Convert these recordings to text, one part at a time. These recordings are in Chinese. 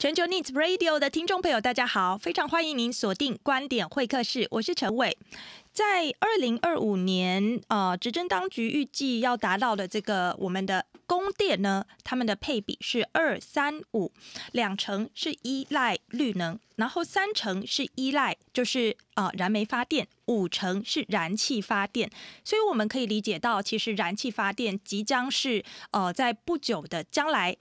全球 Needs Radio 的听众朋友，大家好，非常欢迎您锁定观点会客室，我是陈伟。在二零二五年，呃，执政当局预计要达到的这个我们的供电呢，他们的配比是二三五，两成是依赖绿能，然后三成是依赖就是啊燃煤发电，五成是燃气发电。所以我们可以理解到，其实燃气发电即将是呃在不久的将来。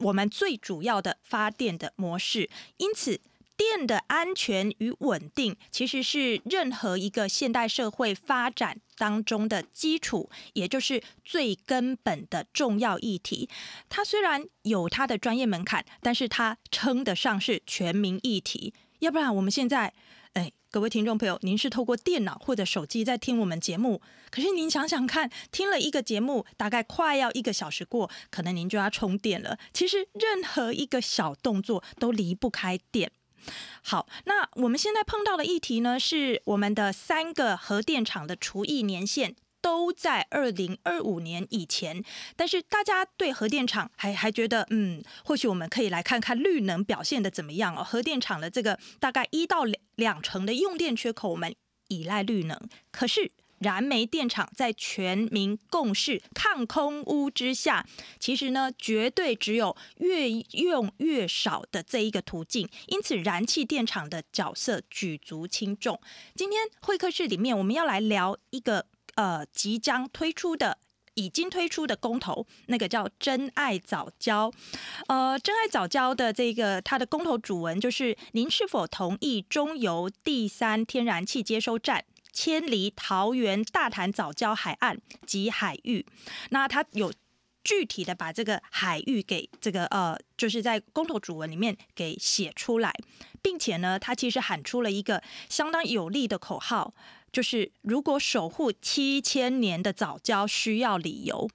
我们最主要的发电的模式，因此电的安全与稳定其实是任何一个现代社会发展当中的基础，也就是最根本的重要议题。它虽然有它的专业门槛，但是它称得上是全民议题。要不然我们现在。哎，各位听众朋友，您是透过电脑或者手机在听我们节目，可是您想想看，听了一个节目，大概快要一个小时过，可能您就要充电了。其实任何一个小动作都离不开电。好，那我们现在碰到的议题呢，是我们的三个核电厂的除役年限。都在二零二五年以前，但是大家对核电厂还还觉得，嗯，或许我们可以来看看绿能表现的怎么样哦。核电厂的这个大概一到两两成的用电缺口，我们依赖绿能。可是燃煤电厂在全民共事抗空污之下，其实呢，绝对只有越用越少的这一个途径。因此，燃气电厂的角色举足轻重。今天会客室里面，我们要来聊一个。呃，即将推出的、已经推出的公投，那个叫“真爱早教”。呃，“真爱早教”的这个它的公投主文就是：“您是否同意中油第三天然气接收站迁离桃园大潭早教海岸及海域？”那它有具体的把这个海域给这个呃，就是在公投主文里面给写出来，并且呢，它其实喊出了一个相当有力的口号。就是如果守护七千年的早教需要理由，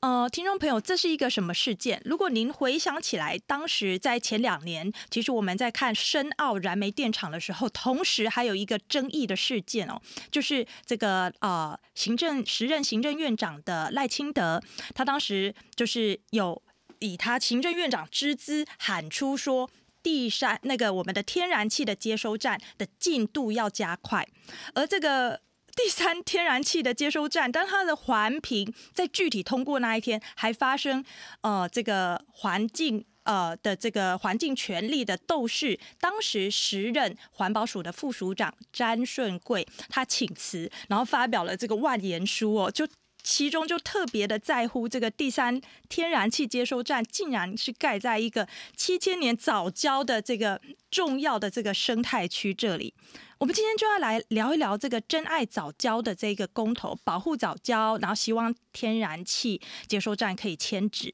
呃，听众朋友，这是一个什么事件？如果您回想起来，当时在前两年，其实我们在看深澳燃煤电厂的时候，同时还有一个争议的事件哦，就是这个呃，行政时任行政院长的赖清德，他当时就是有以他行政院长之资喊出说。第三，那个我们的天然气的接收站的进度要加快，而这个第 三天然气的接收站，当它的环评在具体通过那一天，还发生呃这个环境呃的这个环境权利的斗士，当时时任环保署的副署长詹顺贵，他请辞，然后发表了这个万言书哦，就。其中就特别的在乎这个第三天然气接收站，竟然是盖在一个七千年早交的这个重要的这个生态区这里。我们今天就要来聊一聊这个珍爱早交的这个公投，保护早交，然后希望天然气接收站可以迁址。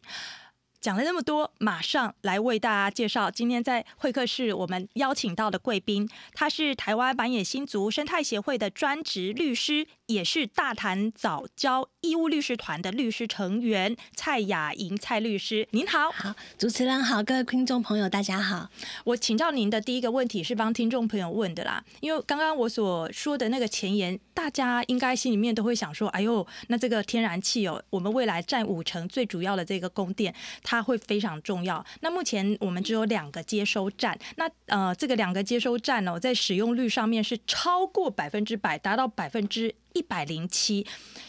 讲了那么多，马上来为大家介绍今天在会客室我们邀请到的贵宾，他是台湾板野新族生态协会的专职律师。也是大谈早教义务律师团的律师成员蔡雅莹蔡律师，您好，好，主持人好，各位听众朋友大家好，我请教您的第一个问题是帮听众朋友问的啦，因为刚刚我所说的那个前言，大家应该心里面都会想说，哎呦，那这个天然气哦，我们未来占五成最主要的这个供电，它会非常重要。那目前我们只有两个接收站，那呃，这个两个接收站哦，在使用率上面是超过百分之百，达到百分之。一百零七，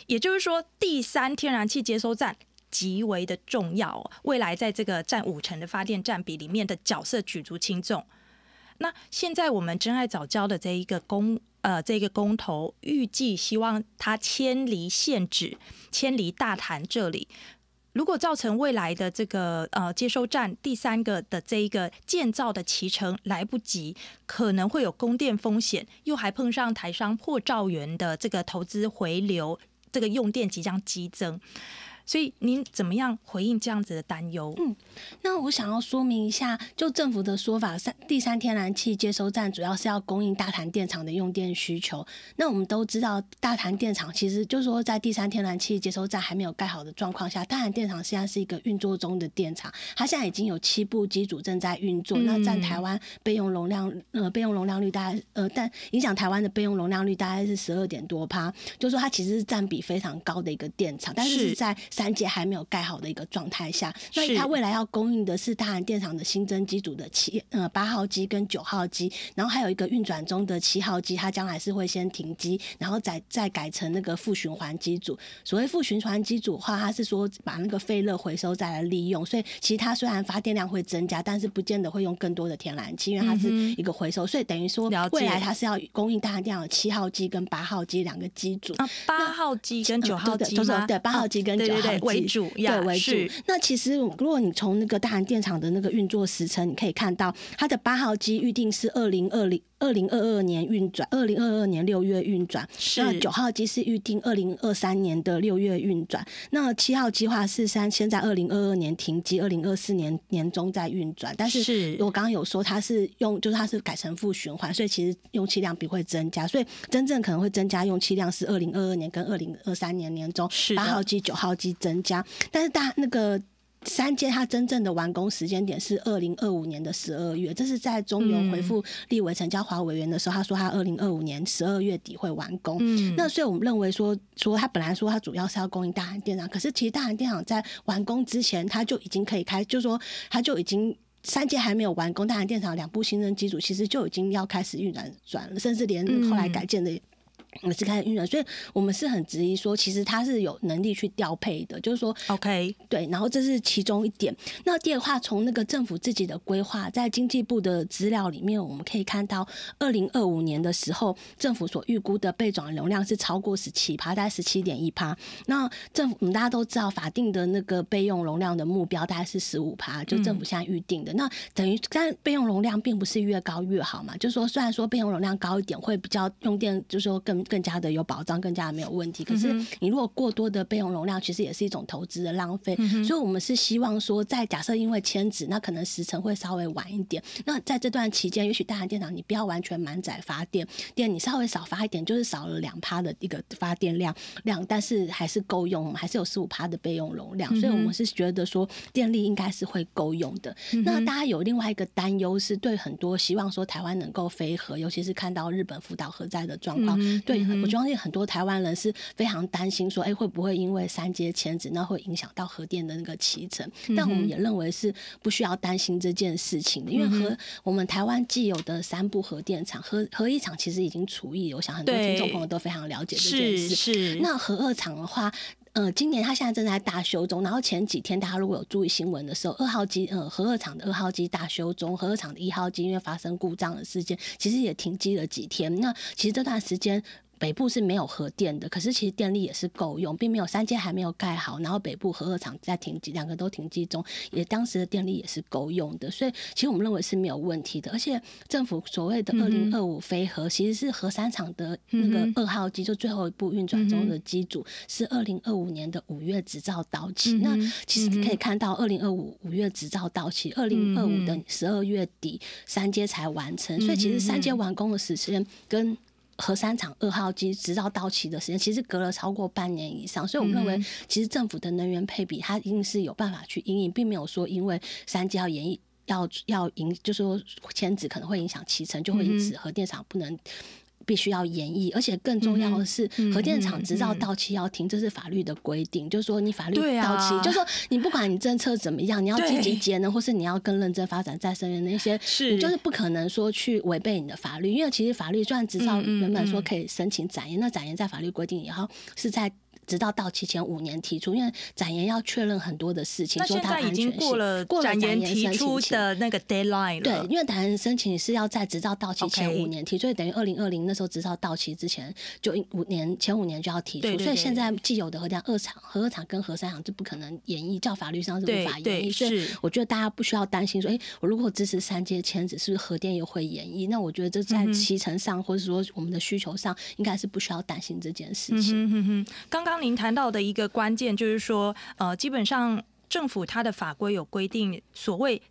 也就是说，第三天然气接收站极为的重要，未来在这个占五成的发电占比里面的角色举足轻重。那现在我们真爱早教的这一个公呃这个公投，预计希望它迁离县址，迁离大潭这里。如果造成未来的这个呃接收站第三个的这一个建造的启程来不及，可能会有供电风险，又还碰上台商破兆元的这个投资回流，这个用电即将激增。所以您怎么样回应这样子的担忧？嗯，那我想要说明一下，就政府的说法，三第三天然气接收站主要是要供应大潭电厂的用电需求。那我们都知道，大潭电厂其实就是说，在第三天然气接收站还没有盖好的状况下，大潭电厂现在是一个运作中的电厂，它现在已经有七部机组正在运作。那占台湾备用容量，呃，备用容量率大概，呃，但影响台湾的备用容量率大概是十二点多趴，就是说它其实是占比非常高的一个电厂，但是在三阶还没有盖好的一个状态下，那它未来要供应的是大韩电厂的新增机组的七呃八号机跟九号机，然后还有一个运转中的七号机，它将来是会先停机，然后再再改成那个副循环机组。所谓副循环机组的话，它是说把那个废热回收再来利用，所以其实它虽然发电量会增加，但是不见得会用更多的天然气，因为它是一个回收，所以等于说未来它是要供应大韩电厂的七号机跟八号机两个机组。八号机跟九号机对，八号机跟九。为主对为主，那其实如果你从那个大韩电厂的那个运作时程，你可以看到它的八号机预定是二零二零。二零二二年运转，二零二二年六月运转，那九号机是预定二零二三年的六月运转。那七号计划是三，先在二零二二年停机，二零二四年年中在运转。但是，我刚刚有说它是用，就是它是改成负循环，所以其实用气量比会增加，所以真正可能会增加用气量是二零二二年跟二零二三年年中八号机、九号机增加。但是大那个。三间它真正的完工时间点是二零二五年的十二月，这是在中油回复立委陈家华委员的时候，他说他二零二五年十二月底会完工。那所以我们认为说说他本来说他主要是要供应大韩电厂，可是其实大韩电厂在完工之前，他就已经可以开，就说他就已经三间还没有完工，大韩电厂两部新增机组其实就已经要开始运转转了，甚至连后来改建的。我们是开始运转，所以我们是很质疑说，其实它是有能力去调配的，就是说，OK，对，然后这是其中一点。那第二话，从那个政府自己的规划，在经济部的资料里面，我们可以看到，二零二五年的时候，政府所预估的备转容量是超过十七趴，大概十七点一趴。那政府，我们大家都知道，法定的那个备用容量的目标大概是十五趴，就政府现在预定的。那等于，但备用容量并不是越高越好嘛？就是说，虽然说备用容量高一点会比较用电，就是说更。更加的有保障，更加的没有问题。可是你如果过多的备用容量，其实也是一种投资的浪费。所以，我们是希望说，在假设因为迁址，那可能时程会稍微晚一点。那在这段期间，也许大汉电厂你不要完全满载发电，电你稍微少发一点，就是少了两趴的一个发电量量，但是还是够用，还是有四五趴的备用容量。所以，我们是觉得说电力应该是会够用的。那大家有另外一个担忧，是对很多希望说台湾能够飞核，尤其是看到日本福岛核灾的状况，对。我相信很多台湾人是非常担心，说：“哎，会不会因为三阶签子，那会影响到核电的那个启程？”但我们也认为是不需要担心这件事情的，因为和我们台湾既有的三部核电厂，核核一厂其实已经除役，我想很多听众朋友都非常了解这件事。是是。那核二厂的话，呃，今年它现在正在大修中。然后前几天大家如果有注意新闻的时候，二号机呃，核二厂的二号机大修中，核二厂的一号机因为发生故障的事件，其实也停机了几天。那其实这段时间。北部是没有核电的，可是其实电力也是够用，并没有三阶还没有盖好，然后北部核二厂在停机，两个都停机中，也当时的电力也是够用的，所以其实我们认为是没有问题的。而且政府所谓的二零二五非核，其实是核三厂的那个二号机，就最后一步运转中的机组是二零二五年的五月执照到期。那其实你可以看到，二零二五五月执照到期，二零二五的十二月底三阶才完成，所以其实三阶完工的时间跟。核三厂二号机直到到期的时间，其实隔了超过半年以上，所以我认为其实政府的能源配比，它一定是有办法去应，并没有说因为三要延要要影，就是说签字可能会影响其成，就会因此核电厂不能。必须要延役，而且更重要的是，核电厂执照到期要停，这是法律的规定。就是说，你法律到期，就是说，你不管你政策怎么样，你要积极节能，或是你要更认真发展再生能源，那些你就是不可能说去违背你的法律，因为其实法律虽然执照原本说可以申请展延，那展延在法律规定以后是在。直到到期前五年提出，因为展延要确认很多的事情，说他已经过了展延提出的那个 deadline 了。对，因为展湾申请是要在直到到期前五年提出，等于二零二零那时候直到到期之前就五年前五年就要提出。所以现在既有的核电二厂、核二厂跟核三厂是不可能演绎，照法律上是无法延役。所以我觉得大家不需要担心说，哎，我如果支持三阶签字，是不是核电又会演绎？那我觉得这在骑程上，或者说我们的需求上，应该是不需要担心这件事情。刚刚。刚您谈到的一个关键就是说，呃，基本上政府它的法规有规定，所谓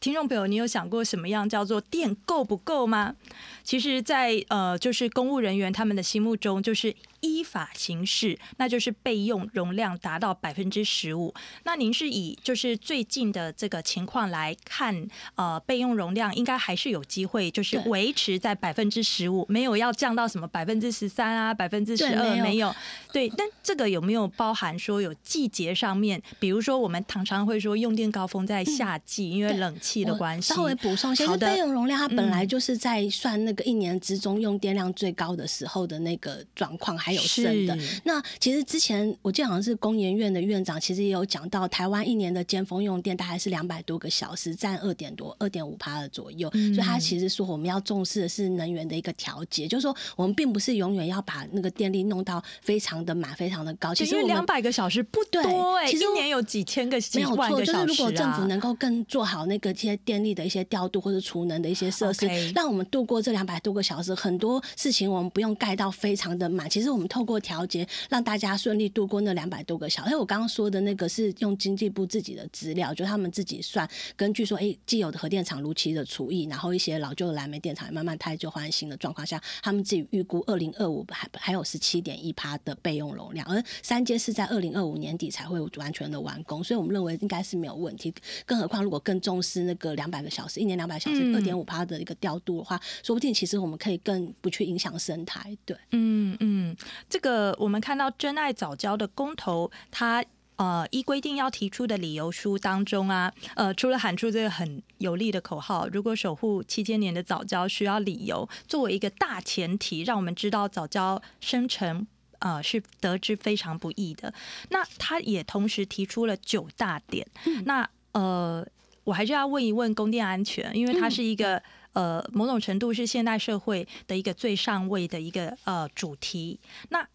听众朋友，你有想过什么样叫做电够不够吗？其实，在呃，就是公务人员他们的心目中，就是。依法行事，那就是备用容量达到百分之十五。那您是以就是最近的这个情况来看，呃，备用容量应该还是有机会，就是维持在百分之十五，没有要降到什么百分之十三啊、百分之十二没有。对，但这个有没有包含说有季节上面？比如说我们常常会说用电高峰在夏季，因为冷气的关系，稍微补充一下。好的，备用容量它本来就是在算那个一年之中用电量最高的时候的那个状况，还。有剩的。那其实之前我记得好像是工研院的院长，其实也有讲到，台湾一年的尖峰用电大概是两百多个小时，占二点多、二点五趴的左右。所以他其实说，我们要重视的是能源的一个调节，就是说我们并不是永远要把那个电力弄到非常的满、非常的高。其实两百个小时不多，其实一年有几千个、几万没有错。就是如果政府能够更做好那个一些电力的一些调度或者储能的一些设施，让我们度过这两百多个小时，很多事情我们不用盖到非常的满。其实。我们透过调节，让大家顺利度过那两百多个小时。我刚刚说的那个是用经济部自己的资料，就是他们自己算，根据说，哎，既有的核电厂如期的除役，然后一些老旧的燃煤电厂慢慢汰旧换新的状况下，他们自己预估二零二五还还有十七点一趴的备用容量，而三阶是在二零二五年底才会完全的完工，所以我们认为应该是没有问题。更何况，如果更重视那个两百个小时，一年两百小时，二点五趴的一个调度的话，说不定其实我们可以更不去影响生态。对，嗯嗯。这个我们看到真爱早教的公投，他呃依规定要提出的理由书当中啊，呃除了喊出这个很有力的口号，如果守护七千年的早教需要理由，作为一个大前提，让我们知道早教生成啊是得之非常不易的。那他也同时提出了九大点，那呃我还是要问一问供电安全，因为它是一个。呃，某种程度是现代社会的一个最上位的一个呃主题，那。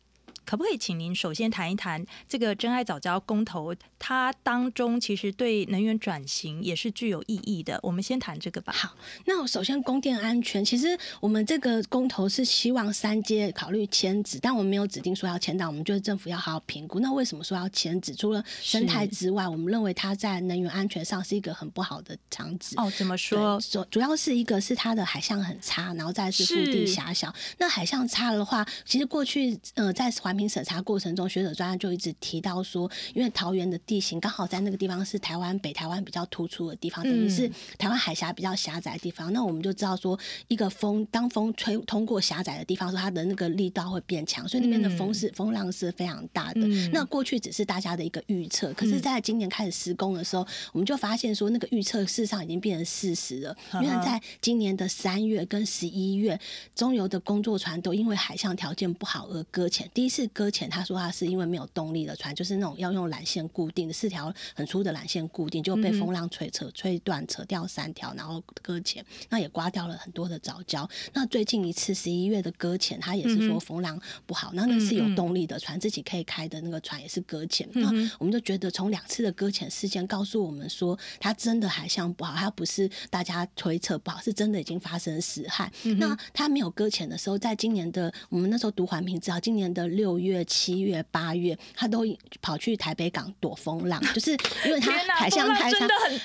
可不可以请您首先谈一谈这个“真爱早教”公投，它当中其实对能源转型也是具有意义的。我们先谈这个吧。好，那我首先，供电安全其实我们这个公投是希望三阶考虑迁址，但我们没有指定说要迁到，我们就是政府要好好评估。那为什么说要迁址？除了生态之外，我们认为它在能源安全上是一个很不好的厂址。哦，怎么说？主主要是一个是它的海象很差，然后再是腹地狭小。那海象差的话，其实过去呃在环。评审查过程中，学者专家就一直提到说，因为桃园的地形刚好在那个地方是台湾北台湾比较突出的地方，等于是台湾海峡比较狭窄的地方。那我们就知道说，一个风当风吹通过狭窄的地方时，它的那个力道会变强，所以那边的风是风浪是非常大的。那过去只是大家的一个预测，可是在今年开始施工的时候，我们就发现说，那个预测事实上已经变成事实了。因为在今年的三月跟十一月，中游的工作船都因为海象条件不好而搁浅，第一次。搁浅，他说他是因为没有动力的船，就是那种要用缆线固定的，四条很粗的缆线固定，就被风浪吹扯、吹断、扯掉三条，然后搁浅。那也刮掉了很多的藻礁。那最近一次十一月的搁浅，他也是说风浪不好。那那是有动力的船，自己可以开的那个船也是搁浅。那我们就觉得从两次的搁浅事件告诉我们说，他真的海象不好，他不是大家推测不好，是真的已经发生死海。那他没有搁浅的时候，在今年的我们那时候读环评，知道今年的六。月七月八月，他都跑去台北港躲风浪，就是因为他海象太差，就风浪很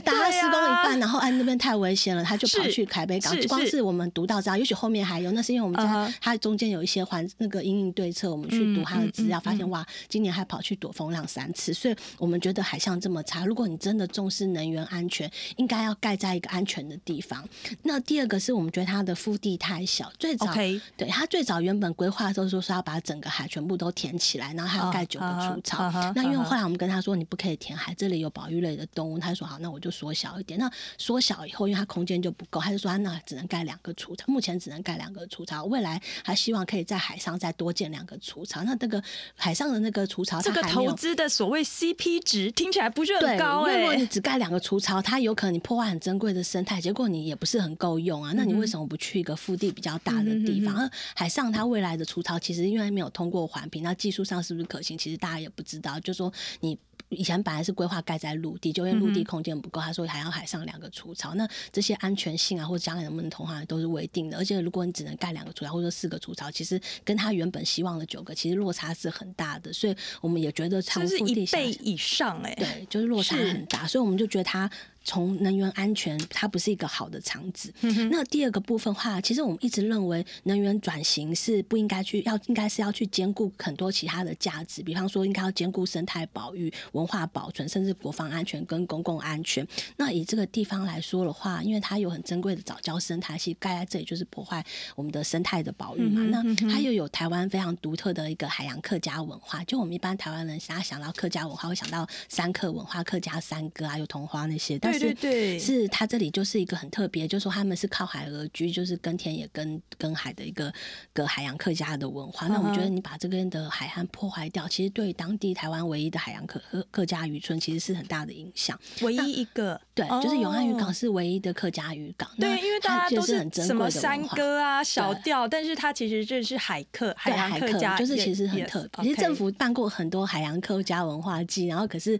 大。他施工一半，然后哎那边太危险了，他就跑去台北港。就光是我们读到这样，也许后面还有。那是因为我们在他中间有一些环那个阴影对策。我们去读他的资料，发现哇，今年还跑去躲风浪三次。所以我们觉得海象这么差，如果你真的重视能源安全，应该要盖在一个安全的地方。那第二个是我们觉得它的腹地太小。最早对他最早原本规划的时候，说是要把把整个海全部都填起来，然后还要盖九个储槽。那因为后来我们跟他说你不可以填海，这里有保育类的动物。他说好，那我就缩小一点。那缩小以后，因为它空间就不够，他就说那只能盖两个除槽。目前只能盖两个除槽，未来他希望可以在海上再多建两个除槽。那那个海上的那个除槽，这个投资的所谓 CP 值听起来不是很高哎。你只盖两个除槽，它有可能你破坏很珍贵的生态，结果你也不是很够用啊。那你为什么不去一个腹地比较大的地方？而海上它未来的除槽，其实因为还没有通过环评，那技术上是不是可行？其实大家也不知道。就说你以前本来是规划盖在陆地，就因为陆地空间不够，他说还要海上两个除槽。那这些安全性啊，或者将来能不能同行都是未定的。而且如果你只能盖两个除槽，或者四个除槽，其实跟他原本希望的九个，其实落差是很大的。所以我们也觉得，差不是一倍以上？哎，对，就是落差很大。所以我们就觉得他。从能源安全，它不是一个好的场址。那第二个部分话，其实我们一直认为能源转型是不应该去要，应该是要去兼顾很多其他的价值，比方说应该要兼顾生态保育、文化保存，甚至国防安全跟公共安全。那以这个地方来说的话，因为它有很珍贵的早教生态系，盖在这里就是破坏我们的生态的保育嘛。那它又有台湾非常独特的一个海洋客家文化，就我们一般台湾人大家想到客家文化，会想到三刻文化、客家三歌啊，有童花那些，但对对对，是它这里就是一个很特别，就说他们是靠海而居，就是耕田也耕耕海的一个个海洋客家的文化。那我觉得你把这边的海岸破坏掉，其实对当地台湾唯一的海洋客客客家渔村其实是很大的影响。唯一一个，对，就是永安渔港是唯一的客家渔港。对，因为大家都是很珍贵的山歌啊、小调，但是它其实这是海客海洋客家，就是其实很特别。其实政府办过很多海洋客家文化季，然后可是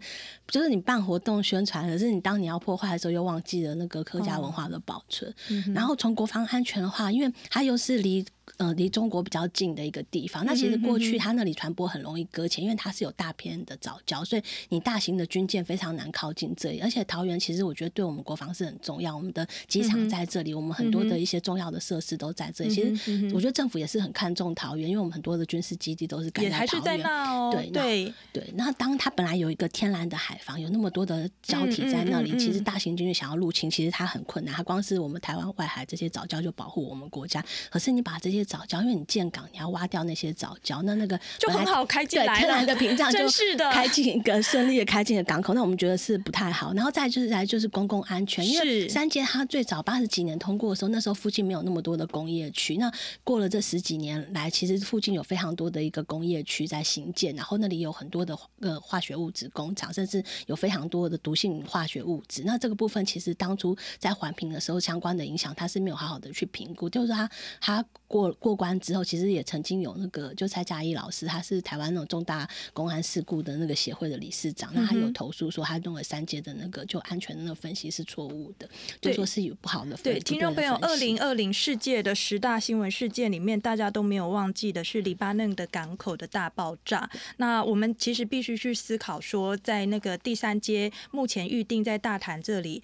就是你办活动宣传，可是你当你要。破坏的时候又忘记了那个客家文化的保存，然后从国防安全的话，因为它又是离。呃，离中国比较近的一个地方，那其实过去它那里传播很容易搁浅，因为它是有大片的藻礁，所以你大型的军舰非常难靠近这里。而且桃园其实我觉得对我们国防是很重要，我们的机场在这里，我们很多的一些重要的设施都在这里。其实我觉得政府也是很看重桃园，因为我们很多的军事基地都是也还是在那哦。对对对，那当它本来有一个天然的海防，有那么多的胶体在那里，其实大型军队想要入侵，其实它很困难。它光是我们台湾外海这些藻礁就保护我们国家，可是你把这些。藻礁，因为你建港你要挖掉那些藻礁，那那个就很好开进来，天然的屏障 就开进一个顺利的开进的港口，那我们觉得是不太好。然后再就是来就是公共安全，因为三阶它最早八十几年通过的时候，那时候附近没有那么多的工业区。那过了这十几年来，其实附近有非常多的一个工业区在新建，然后那里有很多的呃化学物质工厂，甚至有非常多的毒性化学物质。那这个部分其实当初在环评的时候，相关的影响它是没有好好的去评估，就是它它。过过关之后，其实也曾经有那个，就蔡佳怡老师，他是台湾那种重大公安事故的那个协会的理事长，那他有投诉说，他认为三阶的那个就安全的那个分析是错误的，就说是有不好的。对，听众朋友，二零二零世界的十大新闻事件里面，大家都没有忘记的是黎巴嫩的港口的大爆炸。那我们其实必须去思考说，在那个第三阶目前预定在大潭这里。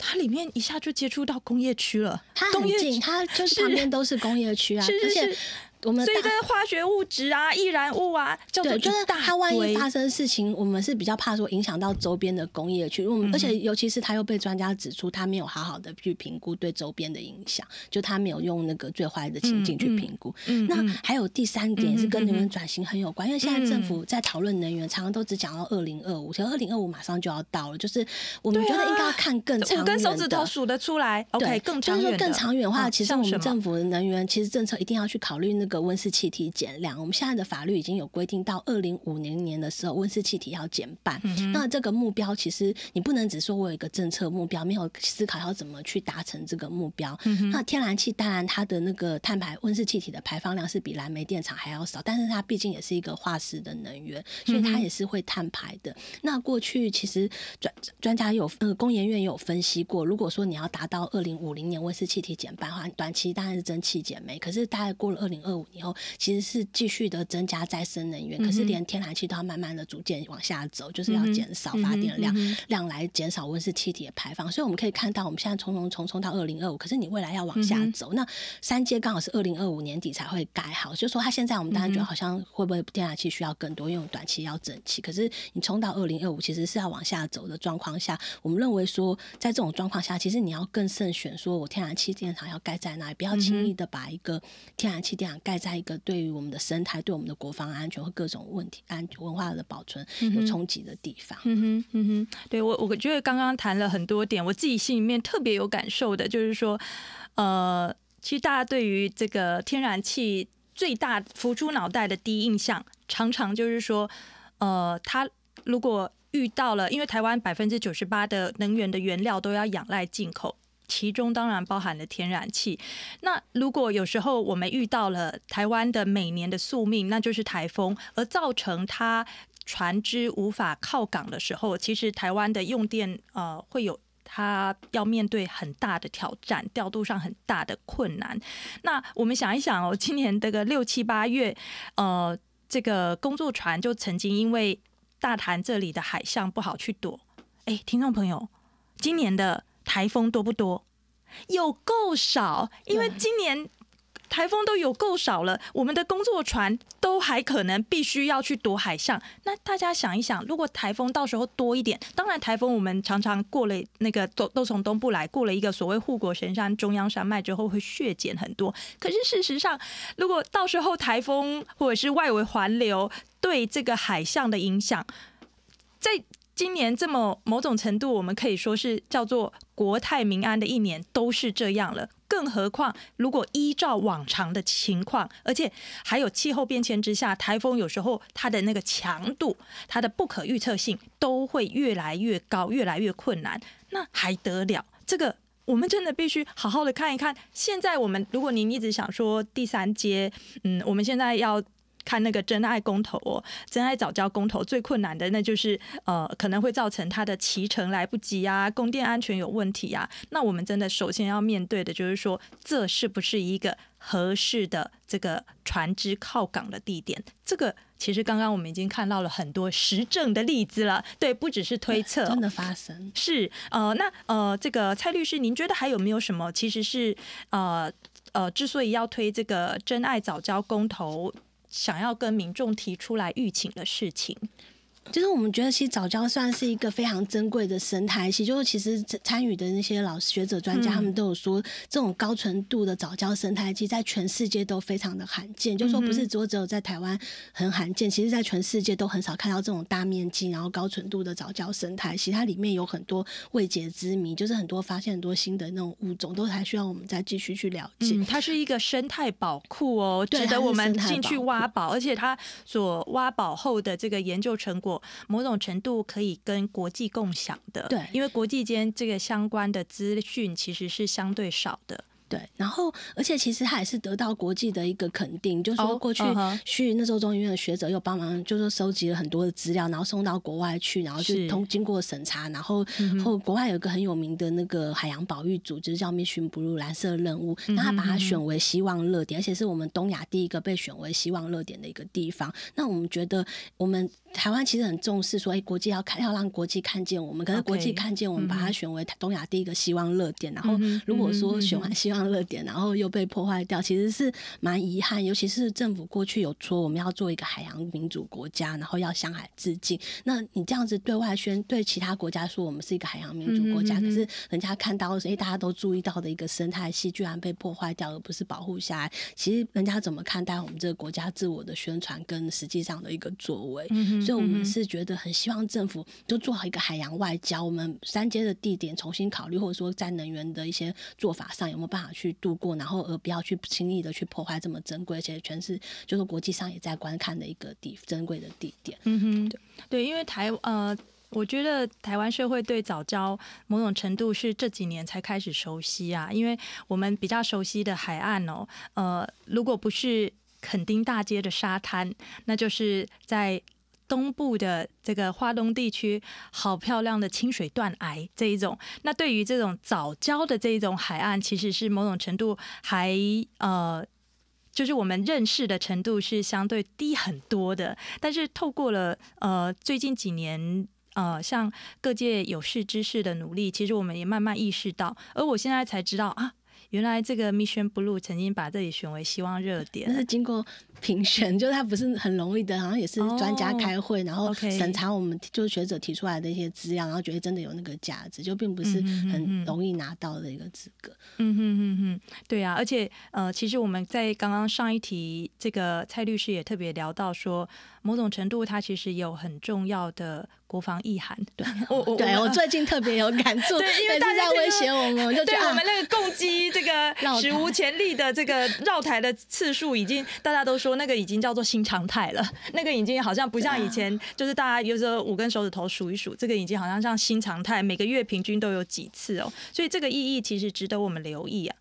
它里面一下就接触到工业区了，工业它就是旁边都是工业区啊，而且。我们所以些化学物质啊、易燃物啊，叫做就是它万一发生事情，我们是比较怕说影响到周边的工业区。我们而且尤其是它又被专家指出，它没有好好的去评估对周边的影响，就它没有用那个最坏的情境去评估。嗯，那还有第三点是跟能源转型很有关，因为现在政府在讨论能源，常常都只讲到二零二五，其实二零二五马上就要到了，就是我们觉得应该要看更长，远、根手指头数得出来。OK，更就说更长远的话，其实我们政府的能源其实政策一定要去考虑那。个温室气体减量，我们现在的法律已经有规定，到二零五零年的时候，温室气体要减半。那这个目标其实你不能只说我有一个政策目标，没有思考要怎么去达成这个目标。那天然气当然它的那个碳排温室气体的排放量是比燃煤电厂还要少，但是它毕竟也是一个化石的能源，所以它也是会碳排的。那过去其实专专家有那个工研院也有分析过，如果说你要达到二零五零年温室气体减半的话，短期当然是蒸汽减煤，可是大概过了二零二以后其实是继续的增加再生能源，可是连天然气都要慢慢的逐渐往下走，就是要减少发电量量来减少温室气体的排放。所以我们可以看到，我们现在从从从冲到二零二五，可是你未来要往下走。那三阶刚好是二零二五年底才会改好，就说它现在我们当然觉得好像会不会天然气需要更多，因为短期要整齐。可是你冲到二零二五，其实是要往下走的状况下，我们认为说在这种状况下，其实你要更慎选，说我天然气电厂要盖在哪，不要轻易的把一个天然气电厂盖。在在一个对于我们的生态、对我们的国防安全和各种问题、安文化的保存有冲击的地方。嗯哼，嗯哼，对我，我觉得刚刚谈了很多点，我自己心里面特别有感受的，就是说，呃，其实大家对于这个天然气最大浮出脑袋的第一印象，常常就是说，呃，它如果遇到了，因为台湾百分之九十八的能源的原料都要仰赖进口。其中当然包含了天然气。那如果有时候我们遇到了台湾的每年的宿命，那就是台风，而造成它船只无法靠港的时候，其实台湾的用电呃会有它要面对很大的挑战，调度上很大的困难。那我们想一想哦，今年这个六七八月，呃，这个工作船就曾经因为大潭这里的海象不好去躲。哎，听众朋友，今年的。台风多不多？有够少，因为今年台风都有够少了，我们的工作船都还可能必须要去躲海上。那大家想一想，如果台风到时候多一点，当然台风我们常常过了那个都都从东部来，过了一个所谓护国神山中央山脉之后会削减很多。可是事实上，如果到时候台风或者是外围环流对这个海象的影响，在。今年这么某种程度，我们可以说是叫做国泰民安的一年，都是这样了。更何况，如果依照往常的情况，而且还有气候变迁之下，台风有时候它的那个强度、它的不可预测性都会越来越高，越来越困难，那还得了？这个我们真的必须好好的看一看。现在我们，如果您一直想说第三阶，嗯，我们现在要。看那个真爱公投哦，真爱早教公投最困难的，那就是呃可能会造成它的骑程来不及啊，供电安全有问题啊。那我们真的首先要面对的就是说，这是不是一个合适的这个船只靠港的地点？这个其实刚刚我们已经看到了很多实证的例子了，对，不只是推测，真的发生是呃那呃这个蔡律师，您觉得还有没有什么？其实是呃呃之所以要推这个真爱早教公投。想要跟民众提出来预警的事情。就是我们觉得，其实早教算是一个非常珍贵的生态系。就是其实参与的那些老师、学者、专家，他们都有说，这种高纯度的早教生态系在全世界都非常的罕见。就说不是只只有在台湾很罕见，其实在全世界都很少看到这种大面积然后高纯度的早教生态系。它里面有很多未解之谜，就是很多发现很多新的那种物种，都还需要我们再继续去了解。它是一个生态宝库哦，值得我们进去挖宝。而且它所挖宝后的这个研究成果。某种程度可以跟国际共享的，对，因为国际间这个相关的资讯其实是相对少的。对，然后而且其实他也是得到国际的一个肯定，就说过去去那时候中医院的学者又帮忙，就是收集了很多的资料，然后送到国外去，然后就通经过审查，然后后国外有一个很有名的那个海洋保育组织叫“灭寻不入蓝色任务”，那他把它选为希望热点，而且是我们东亚第一个被选为希望热点的一个地方。那我们觉得我们台湾其实很重视，说哎，国际要看要让国际看见我们，可是国际看见我们，把它选为东亚第一个希望热点。然后如果说选完希望。热点，然后又被破坏掉，其实是蛮遗憾。尤其是政府过去有说我们要做一个海洋民主国家，然后要向海致敬。那你这样子对外宣对其他国家说我们是一个海洋民主国家，可是人家看到诶大家都注意到的一个生态系居然被破坏掉，而不是保护下来。其实人家怎么看待我们这个国家自我的宣传跟实际上的一个作为？所以我们是觉得很希望政府就做好一个海洋外交。我们三阶的地点重新考虑，或者说在能源的一些做法上有没有办法？去度过，然后而不要去轻易的去破坏这么珍贵，而且全是就是国际上也在观看的一个地珍贵的地点。嗯哼，对，因为台呃，我觉得台湾社会对早教某种程度是这几年才开始熟悉啊，因为我们比较熟悉的海岸哦，呃，如果不是垦丁大街的沙滩，那就是在。东部的这个华东地区，好漂亮的清水断崖这一种，那对于这种早交的这一种海岸，其实是某种程度还呃，就是我们认识的程度是相对低很多的。但是透过了呃最近几年呃，像各界有识之士的努力，其实我们也慢慢意识到。而我现在才知道啊，原来这个 Mission blue 曾经把这里选为希望热点，那是经过。评选 就它不是很容易的，好像也是专家开会，然后审查我们就是学者提出来的一些资料，然后觉得真的有那个价值，就并不是很容易拿到的一个资格。嗯哼嗯哼，对啊，而且呃，其实我们在刚刚上一题，这个蔡律师也特别聊到说，某种程度他其实有很重要的国防意涵。对 我我对我最近特别有感触，对，因为大家威胁我们，就对我们那个攻击这个史无前例的这个绕台的次数，已经大家都说。说那个已经叫做新常态了，那个已经好像不像以前，就是大家有时候五根手指头数一数，这个已经好像像新常态，每个月平均都有几次哦，所以这个意义其实值得我们留意啊。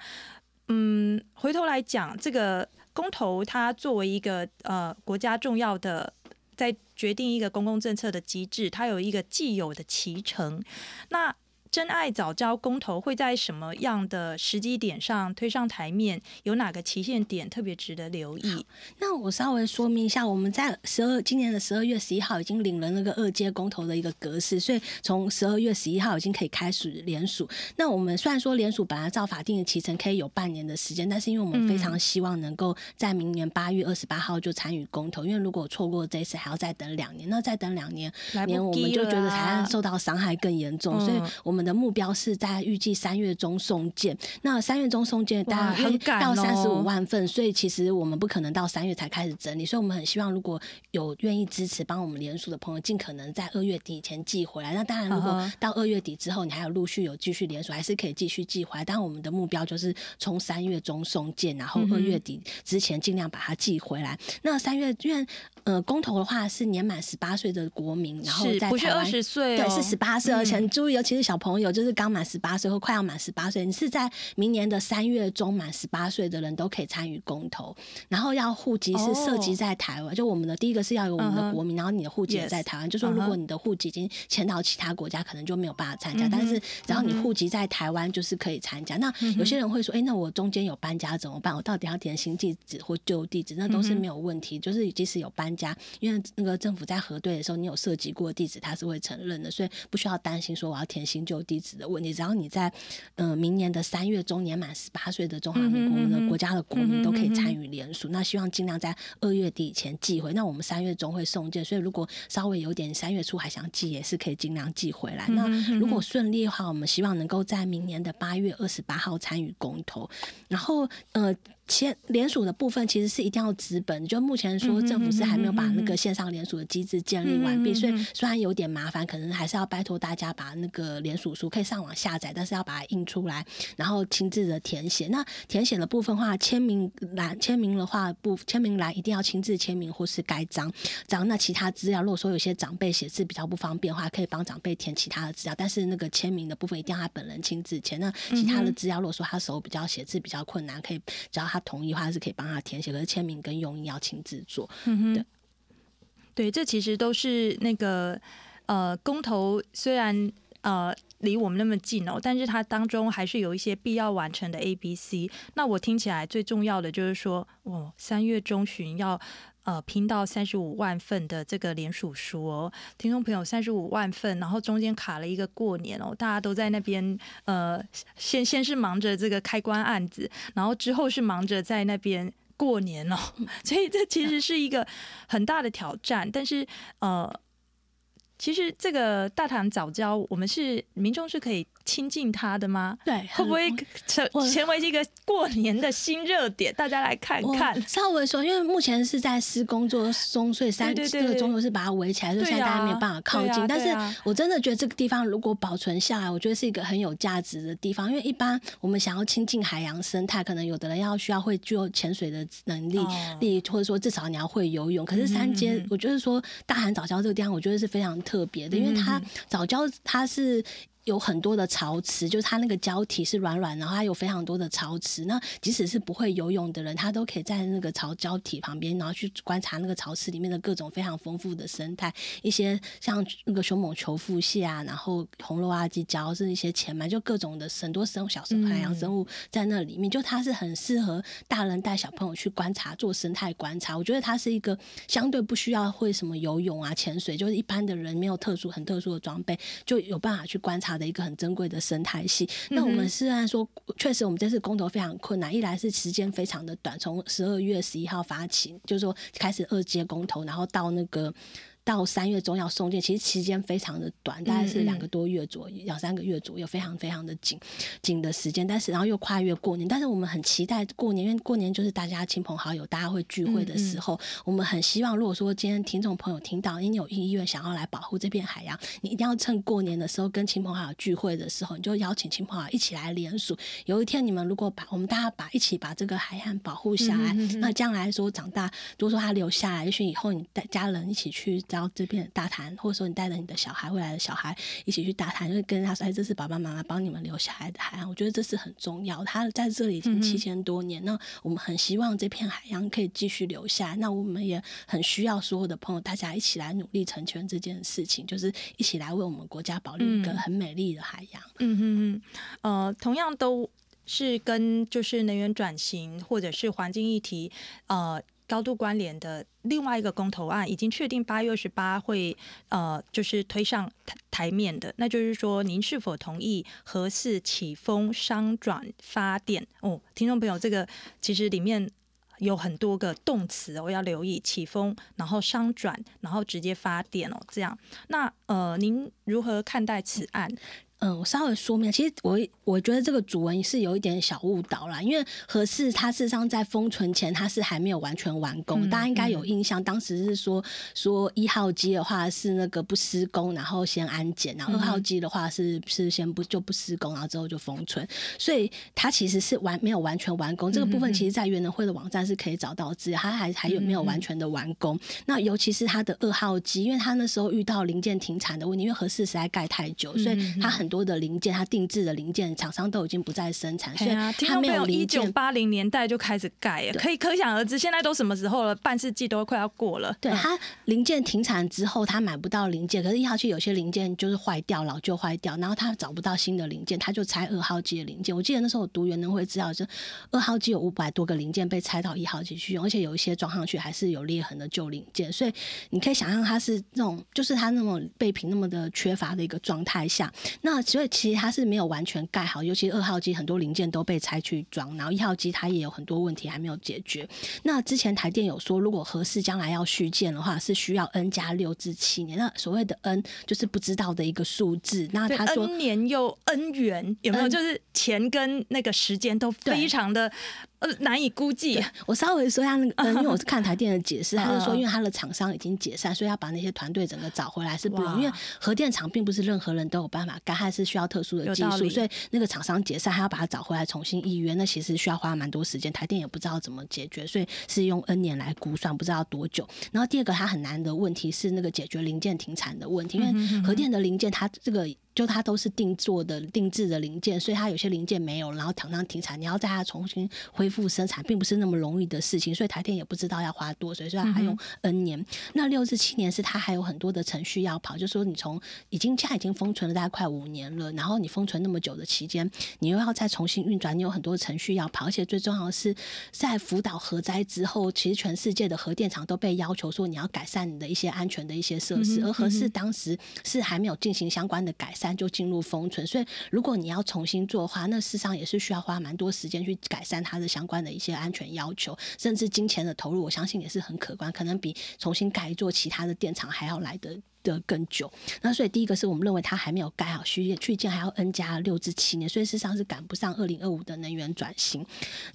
嗯，回头来讲，这个公投它作为一个呃国家重要的在决定一个公共政策的机制，它有一个既有的脐橙，那。真爱早教公投会在什么样的时机点上推上台面？有哪个期限点特别值得留意？那我稍微说明一下，我们在十二今年的十二月十一号已经领了那个二阶公投的一个格式，所以从十二月十一号已经可以开始联署。那我们虽然说联署本来照法定的期程可以有半年的时间，但是因为我们非常希望能够在明年八月二十八号就参与公投，因为如果错过这次还要再等两年，那再等两年，年我们就觉得台湾受到伤害更严重，所以我们。我们的目标是在预计三月中送件，那三月中送件大概到三十五万份，所以其实我们不可能到三月才开始整理，所以我们很希望如果有愿意支持帮我们联署的朋友，尽可能在二月底前寄回来。那当然，如果到二月底之后，你还有陆续有继续联署，还是可以继续寄回来。但我们的目标就是从三月中送件，然后二月底之前尽量把它寄回来。那三月因为呃公投的话是年满十八岁的国民，然后在二十岁，对，是十八岁，而且注意，尤其是小朋友。朋友就是刚满十八岁或快要满十八岁，你是在明年的三月中满十八岁的人都可以参与公投，然后要户籍是涉及在台湾。就我们的第一个是要有我们的国民，然后你的户籍也在台湾，就说如果你的户籍已经迁到其他国家，可能就没有办法参加。但是只要你户籍在台湾，就是可以参加。那有些人会说，哎，那我中间有搬家怎么办？我到底要填新地址或旧地址？那都是没有问题，就是即使有搬家，因为那个政府在核对的时候，你有涉及过地址，他是会承认的，所以不需要担心说我要填新旧。地址的问题，只要你在，嗯，明年的三月中年满十八岁的中华民国的国家的国民都可以参与连署。那希望尽量在二月底以前寄回。那我们三月中会送件，所以如果稍微有点三月初还想寄也是可以尽量寄回来。那如果顺利的话，我们希望能够在明年的八月二十八号参与公投。然后，呃。签联署的部分其实是一定要资本，就目前说政府是还没有把那个线上联署的机制建立完毕，所以虽然有点麻烦，可能还是要拜托大家把那个联署书可以上网下载，但是要把它印出来，然后亲自的填写。那填写的部分话，签名栏签名的话不签名栏一定要亲自签名或是盖章。然后那其他资料，如果说有些长辈写字比较不方便的话，可以帮长辈填其他的资料，但是那个签名的部分一定要他本人亲自签。那其他的资料如果说他手比较写字比较困难，可以只要他。同意的话是可以帮他填写，可是签名跟用印要亲自做。嗯哼，对，这其实都是那个呃，公投虽然呃离我们那么近哦，但是它当中还是有一些必要完成的 A、B、C。那我听起来最重要的就是说，我三月中旬要。呃，拼到三十五万份的这个联署书哦，听众朋友，三十五万份，然后中间卡了一个过年哦，大家都在那边呃，先先是忙着这个开关案子，然后之后是忙着在那边过年哦，所以这其实是一个很大的挑战，但是呃，其实这个大堂早教，我们是民众是可以。亲近他的吗？对，会不会成成为一个过年的新热点？大家来看看。稍微说，因为目前是在施工中，所以三这个中就是把它围起来，所以现在大家没有办法靠近。但是，我真的觉得这个地方如果保存下来，我觉得是一个很有价值的地方。因为一般我们想要亲近海洋生态，可能有的人要需要会具有潜水的能力，力或者说至少你要会游泳。可是三阶，我觉得说大韩早教这个地方，我觉得是非常特别的，因为它早教它是。有很多的潮池，就是它那个胶体是软软，然后它有非常多的潮池。那即使是不会游泳的人，他都可以在那个潮胶体旁边，然后去观察那个潮池里面的各种非常丰富的生态。一些像那个凶猛球腹蟹啊，然后红螺啊、鸡脚，甚至一些浅鳗，就各种的很多生小生海洋生物在那里面。就它是很适合大人带小朋友去观察做生态观察。我觉得它是一个相对不需要会什么游泳啊、潜水，就是一般的人没有特殊很特殊的装备，就有办法去观察。的一个很珍贵的生态系。那我们虽然说，确实我们这次公投非常困难，一来是时间非常的短，从十二月十一号发情，就是说开始二阶公投，然后到那个。到三月中要送件，其实时间非常的短，大概是两个多月左右，两三个月左右，非常非常的紧，紧的时间。但是然后又跨越过年，但是我们很期待过年，因为过年就是大家亲朋好友大家会聚会的时候，我们很希望，如果说今天听众朋友听到，你有意愿想要来保护这片海洋，你一定要趁过年的时候跟亲朋好友聚会的时候，你就邀请亲朋好友一起来联署。有一天你们如果把我们大家把一起把这个海岸保护下来，那将来说长大，如果说他留下来，也许以后你带家人一起去。到这片大谈，或者说你带着你的小孩，未来的小孩一起去大谈，就是跟他说：“哎，这是爸爸妈妈帮你们留下来的海洋。”我觉得这是很重要。他在这里已经七千多年，那我们很希望这片海洋可以继续留下。那我们也很需要所有的朋友，大家一起来努力成全这件事情，就是一起来为我们国家保留一个很美丽的海洋。嗯嗯嗯。呃，同样都是跟就是能源转型或者是环境议题，呃。高度关联的另外一个公投案已经确定，八月二十八会呃，就是推上台台面的。那就是说，您是否同意合适起风商转发电？哦，听众朋友，这个其实里面有很多个动词哦，要留意起风，然后商转，然后直接发电哦，这样。那呃，您如何看待此案？嗯，我稍微说明，其实我我觉得这个主文是有一点小误导啦，因为何氏它事实上在封存前它是还没有完全完工，大家应该有印象，当时是说说一号机的话是那个不施工，然后先安检，然后二号机的话是是先不就不施工，然后之后就封存，所以它其实是完没有完全完工，这个部分其实在元能会的网站是可以找到，是它还还有没有完全的完工，那尤其是它的二号机，因为它那时候遇到零件停产的问题，因为何氏实在盖太久，所以它很。多的零件，它定制的零件厂商都已经不再生产，所以它没有一九八零年代就开始盖，可以可想而知，现在都什么时候了，半世纪都快要过了。对它零件停产之后，它买不到零件，可是一号机有些零件就是坏掉，老旧坏掉，然后它找不到新的零件，它就拆二号机的零件。我记得那时候我读原能会知道，就二号机有五百多个零件被拆到一号机去用，而且有一些装上去还是有裂痕的旧零件，所以你可以想象它是那种，就是它那么备品那么的缺乏的一个状态下，那。所以其实它是没有完全盖好，尤其二号机很多零件都被拆去装，然后一号机它也有很多问题还没有解决。那之前台电有说，如果合适将来要续建的话，是需要 N 加六至七年。那所谓的 N 就是不知道的一个数字。那他说年又 N 元，有没有？就是钱跟那个时间都非常的。呃，难以估计。我稍微说一下那个，因为我是看台电的解释，他是说因为他的厂商已经解散，所以要把那些团队整个找回来是不容易。因为核电厂并不是任何人都有办法，干，还是需要特殊的技术，所以那个厂商解散还要把它找回来重新预约，那其实需要花蛮多时间。台电也不知道怎么解决，所以是用 N 年来估算，不知道多久。然后第二个它很难的问题是那个解决零件停产的问题，因为核电的零件它这个。就它都是定做的定制的零件，所以它有些零件没有，然后常常停产。你要在它重新恢复生产，并不是那么容易的事情，所以台电也不知道要花多，所以说还用 N 年。那六至七年是它还有很多的程序要跑，就说你从已经现在已经封存了大概快五年了，然后你封存那么久的期间，你又要再重新运转，你有很多程序要跑，而且最重要的是在福岛核灾之后，其实全世界的核电厂都被要求说你要改善你的一些安全的一些设施，而核四当时是还没有进行相关的改善。就进入封存，所以如果你要重新做的话，那事实上也是需要花蛮多时间去改善它的相关的一些安全要求，甚至金钱的投入，我相信也是很可观，可能比重新改做其他的电厂还要来的。的更久，那所以第一个是我们认为它还没有盖好，续去建还要 N 加六至七年，所以事实上是赶不上二零二五的能源转型。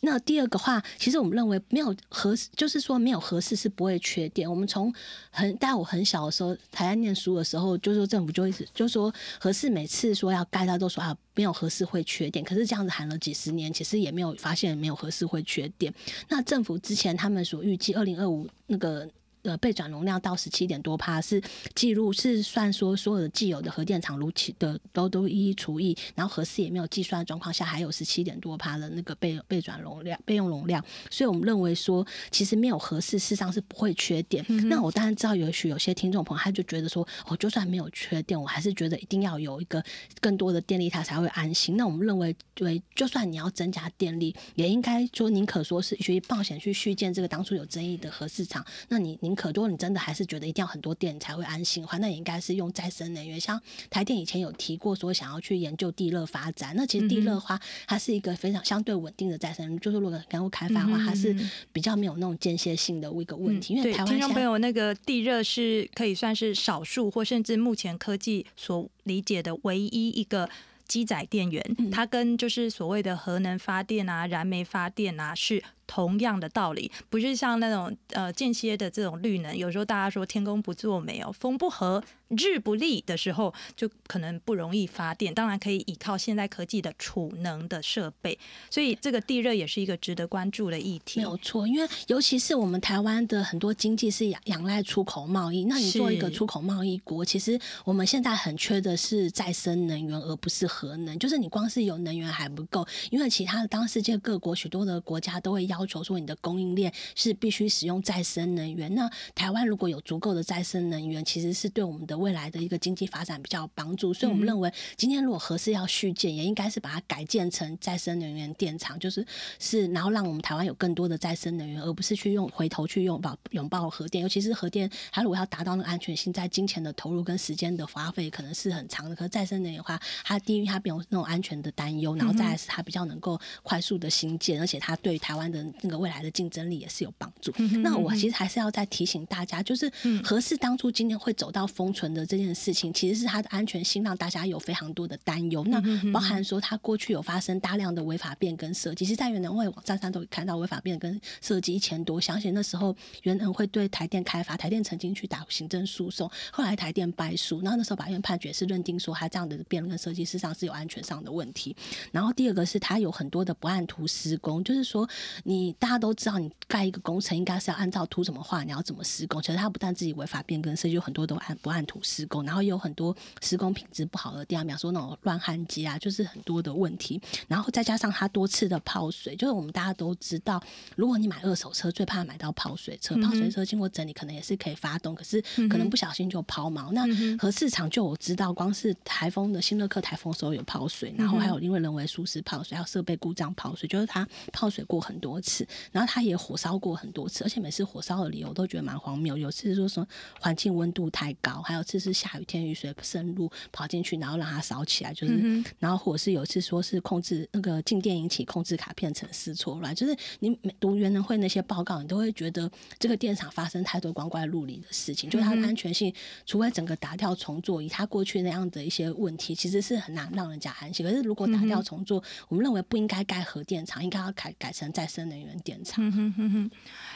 那第二个话，其实我们认为没有合适，就是说没有合适是不会缺电。我们从很在我很小的时候，还在念书的时候，就是政府就一直就说合适，每次说要盖，他都说啊没有合适会缺电。可是这样子喊了几十年，其实也没有发现没有合适会缺电。那政府之前他们所预计二零二五那个。呃，备转容量到十七点多帕是记录，是算说所有的既有的核电厂，如期的都都一一除以，然后核四也没有计算的状况下，还有十七点多帕的那个备备转容量、备用容量，所以我们认为说，其实没有核四，事实上是不会缺电。那我当然知道，也许有些听众朋友他就觉得说，哦，就算没有缺电，我还是觉得一定要有一个更多的电力，他才会安心。那我们认为，对，就算你要增加电力，也应该说，宁可说是去冒险去续建这个当初有争议的核市场，那你您。可多，你真的还是觉得一定要很多电才会安心的话，那也应该是用再生能源。像台电以前有提过，说想要去研究地热发展。那其实地热话，它是一个非常相对稳定的再生能源，就是如果能够开发的话，它是比较没有那种间歇性的一个问题。因为听众朋友，那个地热是可以算是少数，或甚至目前科技所理解的唯一一个机载电源。它跟就是所谓的核能发电啊、燃煤发电啊是。同样的道理，不是像那种呃间歇的这种绿能，有时候大家说天公不作美哦，风不和、日不利的时候，就可能不容易发电。当然可以依靠现代科技的储能的设备，所以这个地热也是一个值得关注的议题。没有错，因为尤其是我们台湾的很多经济是仰仰赖出口贸易，那你做一个出口贸易国，其实我们现在很缺的是再生能源，而不是核能。就是你光是有能源还不够，因为其他的当世界各国许多的国家都会要。要求说你的供应链是必须使用再生能源。那台湾如果有足够的再生能源，其实是对我们的未来的一个经济发展比较帮助。所以我们认为今天如果合适要续建，也应该是把它改建成再生能源电厂，就是是然后让我们台湾有更多的再生能源，而不是去用回头去用保拥抱核电。尤其是核电，它如果要达到那个安全性，在金钱的投入跟时间的花费可能是很长的。可再生能源的话，它低于它没有那种安全的担忧，然后再来是它比较能够快速的兴建，而且它对台湾的。那个未来的竞争力也是有帮助。那我其实还是要再提醒大家，就是何氏当初今天会走到封存的这件事情，其实是它的安全性让大家有非常多的担忧。那包含说，它过去有发生大量的违法变更设计，其实在元能会网站上都看到违法变更设计一千多。相信那时候元能会对台电开发，台电曾经去打行政诉讼，后来台电败诉，那那时候法院判决是认定说他这样的变更设计事实上是有安全上的问题。然后第二个是他有很多的不按图施工，就是说你。你大家都知道，你盖一个工程应该是要按照图怎么画，你要怎么施工。其实他不但自己违法变更设计，有很多都按不按图施工，然后有很多施工品质不好的地方，比方说那种乱焊接啊，就是很多的问题。然后再加上他多次的泡水，就是我们大家都知道，如果你买二手车，最怕买到泡水车。泡水车经过整理，可能也是可以发动，可是可能不小心就抛锚。那和市场就我知道，光是台风的新乐克台风时候有泡水，然后还有因为人为疏失泡水，还有设备故障泡水，就是他泡水过很多。次，然后他也火烧过很多次，而且每次火烧的理由我都觉得蛮荒谬。有次是说什么环境温度太高，还有次是下雨天雨水渗入跑进去，然后让它烧起来。就是，然后或者是有次说是控制那个静电引起控制卡片层失错乱。就是你读原能会那些报告，你都会觉得这个电厂发生太多光怪陆离的事情，就是它安全性。除非整个打掉重做，以它过去那样的一些问题，其实是很难让人家安心。可是如果打掉重做，我们认为不应该盖核电厂，应该要改改成再生的。能源电厂，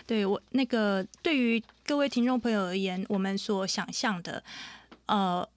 对我那个对于各位听众朋友而言，我们所想象的，呃，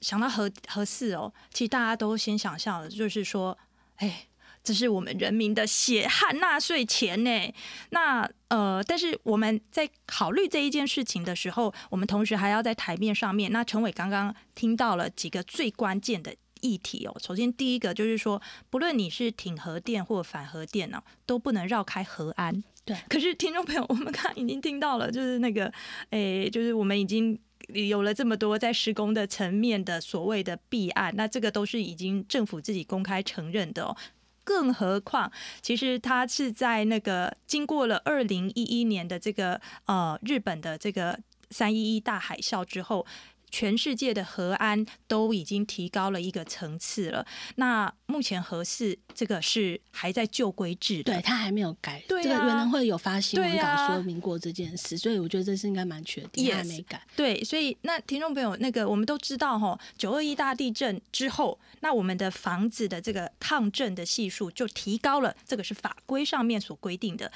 想到何何事哦？其实大家都先想象，就是说，哎，这是我们人民的血汗纳税钱呢。那呃，但是我们在考虑这一件事情的时候，我们同时还要在台面上面。那陈伟刚刚听到了几个最关键的。议题哦，首先第一个就是说，不论你是挺核电或反核电呢，都不能绕开核安。对。可是听众朋友，我们刚刚已经听到了，就是那个，诶，就是我们已经有了这么多在施工的层面的所谓的弊案，那这个都是已经政府自己公开承认的哦。更何况，其实它是在那个经过了二零一一年的这个呃日本的这个三一一大海啸之后。全世界的核安都已经提高了一个层次了。那目前核四这个是还在旧规制，对，它还没有改。这个原能会有发行文稿说明过这件事，所以我觉得这是应该蛮确定，还没改。对，所以那听众朋友，那个我们都知道哈，九二一大地震之后，那我们的房子的这个抗震的系数就提高了，这个是法规上面所规定的。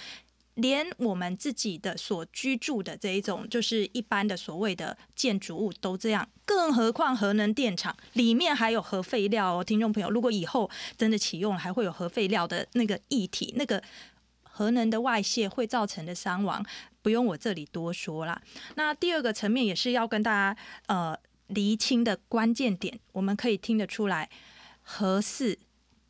连我们自己的所居住的这一种，就是一般的所谓的建筑物都这样，更何况核能电厂里面还有核废料哦。听众朋友，如果以后真的启用，还会有核废料的那个液体，那个核能的外泄会造成的伤亡，不用我这里多说了。那第二个层面也是要跟大家呃厘清的关键点，我们可以听得出来，核是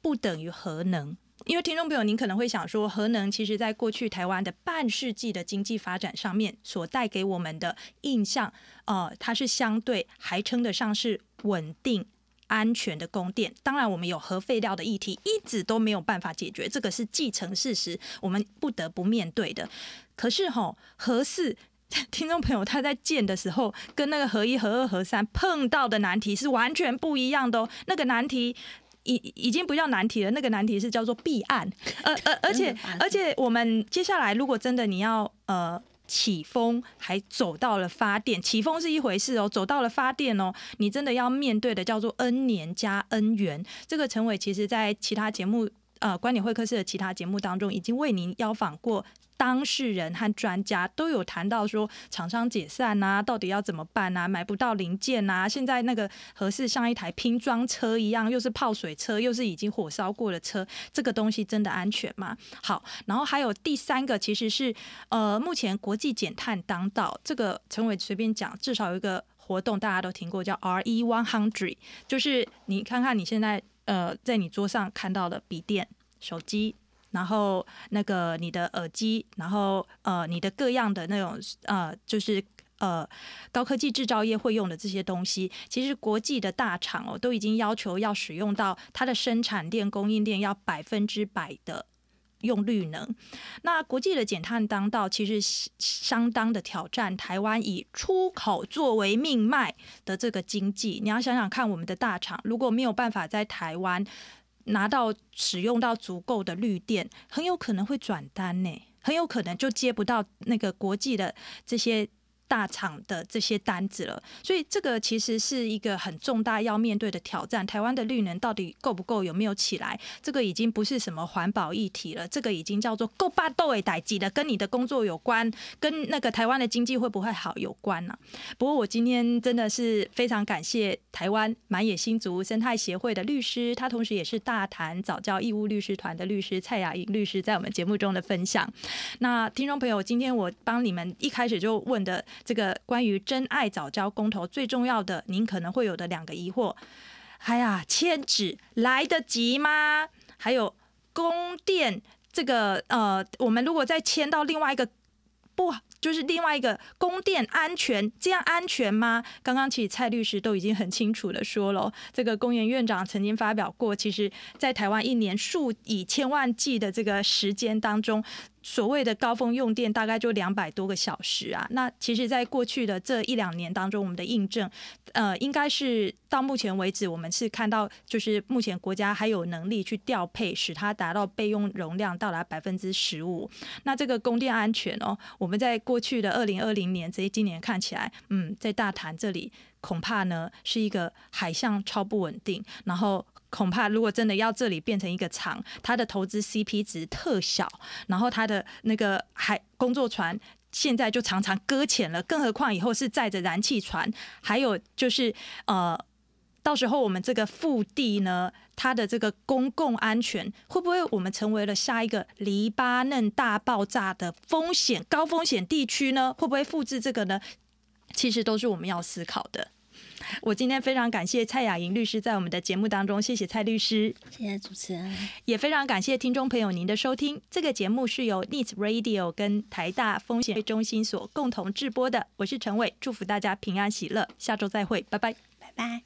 不等于核能。因为听众朋友，您可能会想说，核能其实，在过去台湾的半世纪的经济发展上面，所带给我们的印象，呃，它是相对还称得上是稳定、安全的供电。当然，我们有核废料的议题，一直都没有办法解决，这个是既成事实，我们不得不面对的。可是，哈，核四 听众朋友，他在建的时候，跟那个核一、核二、核三碰到的难题是完全不一样的哦，那个难题。已已经不叫难题了，那个难题是叫做弊案，而而 而且而且我们接下来如果真的你要呃起风，还走到了发电，起风是一回事哦，走到了发电哦，你真的要面对的叫做 N 年加 N 元。这个陈伟其实在其他节目呃观点会客室的其他节目当中，已经为您邀访过。当事人和专家都有谈到说，厂商解散呐，到底要怎么办呐？买不到零件呐？现在那个合适像一台拼装车一样，又是泡水车，又是已经火烧过的车，这个东西真的安全吗？好，然后还有第三个，其实是呃，目前国际减碳当道，这个，陈伟随便讲，至少有一个活动大家都听过，叫 R E One Hundred，就是你看看你现在呃，在你桌上看到的笔电、手机。然后那个你的耳机，然后呃你的各样的那种呃就是呃高科技制造业会用的这些东西，其实国际的大厂哦都已经要求要使用到它的生产链供应链要百分之百的用绿能。那国际的减碳当道，其实相当的挑战台湾以出口作为命脉的这个经济。你要想想看，我们的大厂如果没有办法在台湾。拿到使用到足够的绿电，很有可能会转单呢，很有可能就接不到那个国际的这些。大厂的这些单子了，所以这个其实是一个很重大要面对的挑战。台湾的绿能到底够不够，有没有起来？这个已经不是什么环保议题了，这个已经叫做够霸道诶，歹挤的，跟你的工作有关，跟那个台湾的经济会不会好有关呢？不过我今天真的是非常感谢台湾满野新竹生态协会的律师，他同时也是大谈早教义务律师团的律师蔡雅莹律师，在我们节目中的分享。那听众朋友，今天我帮你们一开始就问的。这个关于真爱早教公投最重要的，您可能会有的两个疑惑，哎呀，签纸来得及吗？还有供电这个，呃，我们如果再签到另外一个，不，就是另外一个供电安全，这样安全吗？刚刚其实蔡律师都已经很清楚的说了，这个公园院长曾经发表过，其实在台湾一年数以千万计的这个时间当中。所谓的高峰用电大概就两百多个小时啊，那其实，在过去的这一两年当中，我们的印证，呃，应该是到目前为止，我们是看到，就是目前国家还有能力去调配，使它达到备用容量到达百分之十五。那这个供电安全哦，我们在过去的二零二零年，这今年看起来，嗯，在大潭这里恐怕呢是一个海象超不稳定，然后。恐怕如果真的要这里变成一个厂，它的投资 CP 值特小，然后它的那个海工作船现在就常常搁浅了，更何况以后是载着燃气船，还有就是呃，到时候我们这个腹地呢，它的这个公共安全会不会我们成为了下一个黎巴嫩大爆炸的风险高风险地区呢？会不会复制这个呢？其实都是我们要思考的。我今天非常感谢蔡雅莹律师在我们的节目当中，谢谢蔡律师，谢谢主持人，也非常感谢听众朋友您的收听。这个节目是由 Neat Radio 跟台大风险中心所共同制播的，我是陈伟，祝福大家平安喜乐，下周再会，拜拜，拜拜。